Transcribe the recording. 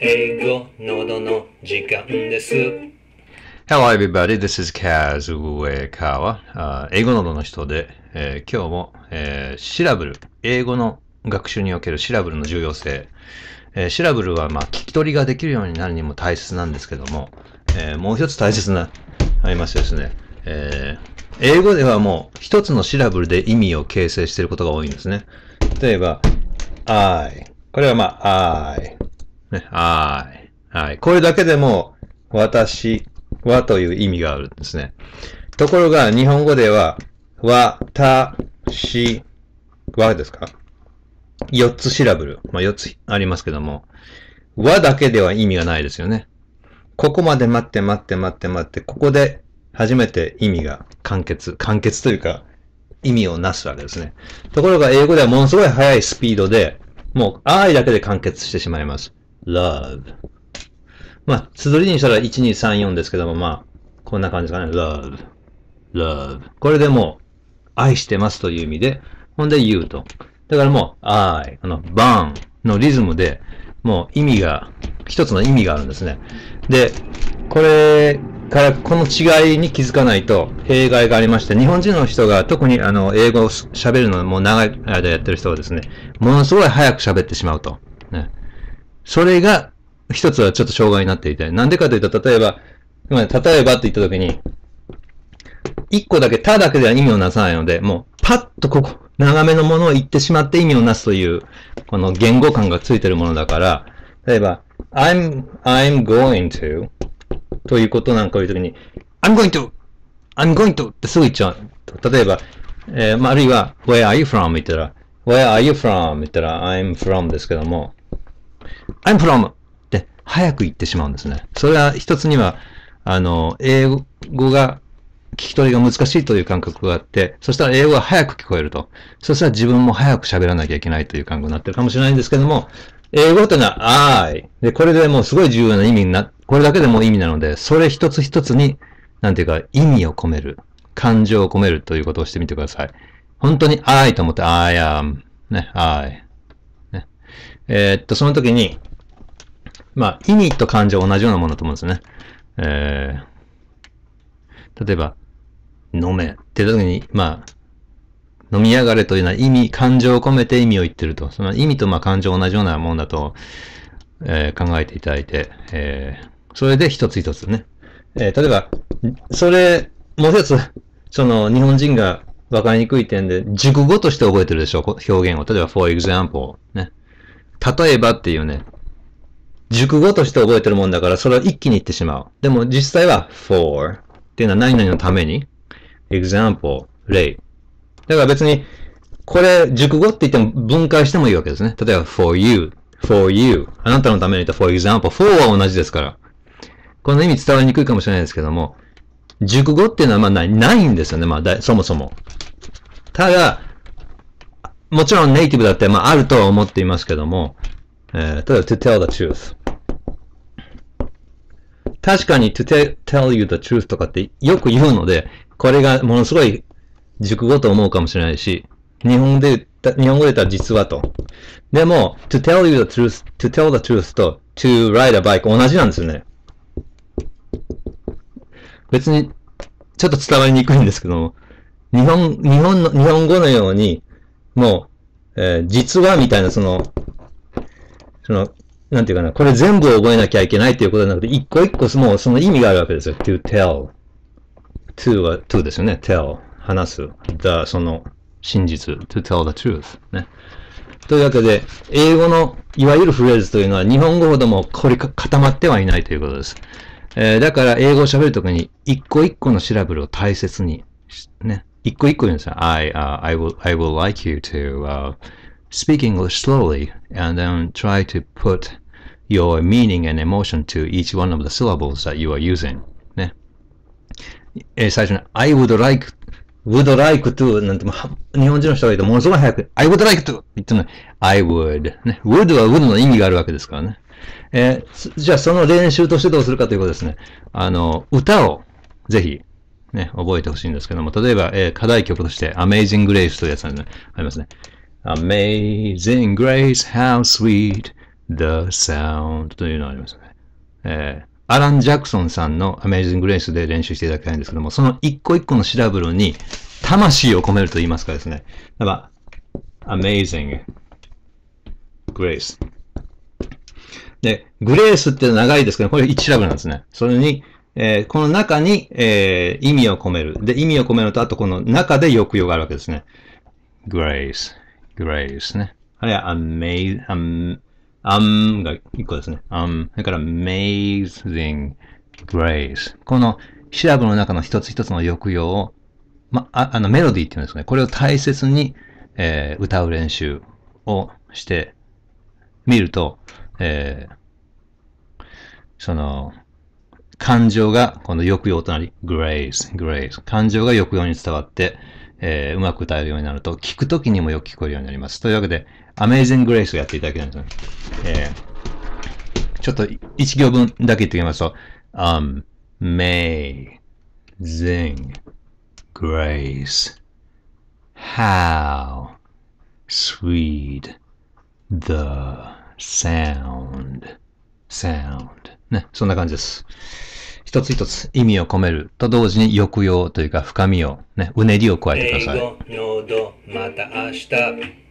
英語の時間です。Hello everybody, this is Kaz Uekawa、uh,、英語喉の人で、えー、今日も、えー、シラブル、英語の学習におけるシラブルの重要性、えー、シラブルは、まあ、聞き取りができるようになるにも大切なんですけども、えー、もう一つ大切な、ありましてですね、えー、英語ではもう一つのシラブルで意味を形成していることが多いんですね。例えば、I。これはまあ、I。ね、はい。はい。これだけでも、私はという意味があるんですね。ところが、日本語では、わ、た、し、わですか四つシラブル。まあ、四つありますけども、和だけでは意味がないですよね。ここまで待って待って待って待って、ここで初めて意味が完結、完結というか、意味をなすわけですね。ところが英語ではものすごい速いスピードで、もう愛だけで完結してしまいます。love。まあ、つづりにしたら1234ですけども、まあ、こんな感じですかね。love, love. これでもう、愛してますという意味で、ほんで言うと。だからもう、I、あの、バンのリズムで、もう意味が、一つの意味があるんですね。で、これからこの違いに気づかないと弊害がありまして、日本人の人が特にあの、英語を喋るのも長い間やってる人はですね、ものすごい早く喋ってしまうと。ねそれが一つはちょっと障害になっていて、なんでかというと、例えば、例えばって言ったときに、一個だけ、ただけでは意味をなさないので、もう、パッとここ、長めのものを言ってしまって意味をなすという、この言語感がついてるものだから、例えば、I'm, I'm going to ということなんかを言うときに、I'm going to! I'm going to! ってすぐ言っちゃう。例えば、えー、まあ、あるいは、Where are you from? 言ったら、Where are you from? 言ったら、I'm from ですけども、I'm from! って早く言ってしまうんですね。それは一つには、あの、英語が聞き取りが難しいという感覚があって、そしたら英語が早く聞こえると。そしたら自分も早く喋らなきゃいけないという感覚になってるかもしれないんですけども、英語というのは、I。で、これでもうすごい重要な意味にな、これだけでも意味なので、それ一つ一つに、なんていうか、意味を込める。感情を込めるということをしてみてください。本当に I と思って、I am。ね、I。えー、っと、その時に、まあ、意味と感情は同じようなものだと思うんですね。えー、例えば、飲めって時に、まあ、飲みやがれというのは意味、感情を込めて意味を言ってると。その意味とまあ感情同じようなもんだと、えー、考えていただいて、えー、それで一つ一つね。えー、例えば、それ、もう一つ、その日本人が分かりにくい点で、熟語として覚えてるでしょう、表現を。例えば、for example ね。例えばっていうね、熟語として覚えてるもんだから、それは一気に言ってしまう。でも実際は for っていうのは何々のために。example, 例。だから別に、これ、熟語って言っても分解してもいいわけですね。例えば for you, for you. あなたのためにと for example. for は同じですから。この意味伝わりにくいかもしれないですけども、熟語っていうのはまあないないんですよね。まあだ、そもそも。ただ、もちろんネイティブだって、まあ、あるとは思っていますけども、えー、例えば to tell the truth。確かに to tell you the truth とかってよく言うので、これがものすごい熟語と思うかもしれないし、日本で日本語で言ったら実はと。でも、to tell you the truth, to tell the truth と to ride a bike 同じなんですよね。別に、ちょっと伝わりにくいんですけども、日本、日本の、日本語のように、もう、えー、実はみたいな、その、その、なんていうかな、これ全部覚えなきゃいけないっていうことじゃなくて、一個一個もうその意味があるわけですよ。to tell。to は to ですよね。tell。話す。the その真実。to tell the truth。ね。というわけで、英語のいわゆるフレーズというのは日本語ほども凝り固まってはいないということです。えー、だから英語を喋るときに一個一個のシラブルを大切に、ね、一個一個言うんですよ。I,、uh, I, will, I will like you to、uh, speak English slowly and then try to put your meaning and emotion to each one of the syllables that you are using. ね。えー、最初に I would like would like to なんて日本人の人が言うとものすごい早く I would like to 言っての I would、ね。would は would の意味があるわけですからね。えー、じゃあその練習としてどうするかということですね。あの、歌をぜひね、覚えてほしいんですけども、例えば、えー、課題曲として Amazing Grace というやつありますね。Amazing Grace, how sweet the sound というのがありますね。えー、アラン・ジャクソンさんの Amazing Grace で練習していただきたいんですけども、その一個一個のシラブルに魂を込めると言いますかですね。だか Amazing Grace。で、グレースって長いですけど、これ1シラブルなんですね。それに、えー、この中に、えー、意味を込める。で、意味を込めると、あとこの中で抑揚があるわけですね。grace, grace ね。あれは amaze, um, um が1個ですね。um, それから amazing, grace。このシラブの中の一つ一つの抑揚を、ま、ああのメロディーっていうんですね。これを大切に、えー、歌う練習をしてみると、えー、その、感情が、この抑揚となり、grace, grace。感情が抑揚に伝わって、えー、うまく歌えるようになると、聞くときにもよく聞こえるようになります。というわけで、Amazing Grace をやっていただきたいんですね。えー、ちょっと一行分だけ言ってみますと、Amazing Grace How sweet the sound sound ね、そんな感じです。一つ一つ意味を込めると同時に抑揚というか深みを、ね、うねりを加えてください。英語、また明日。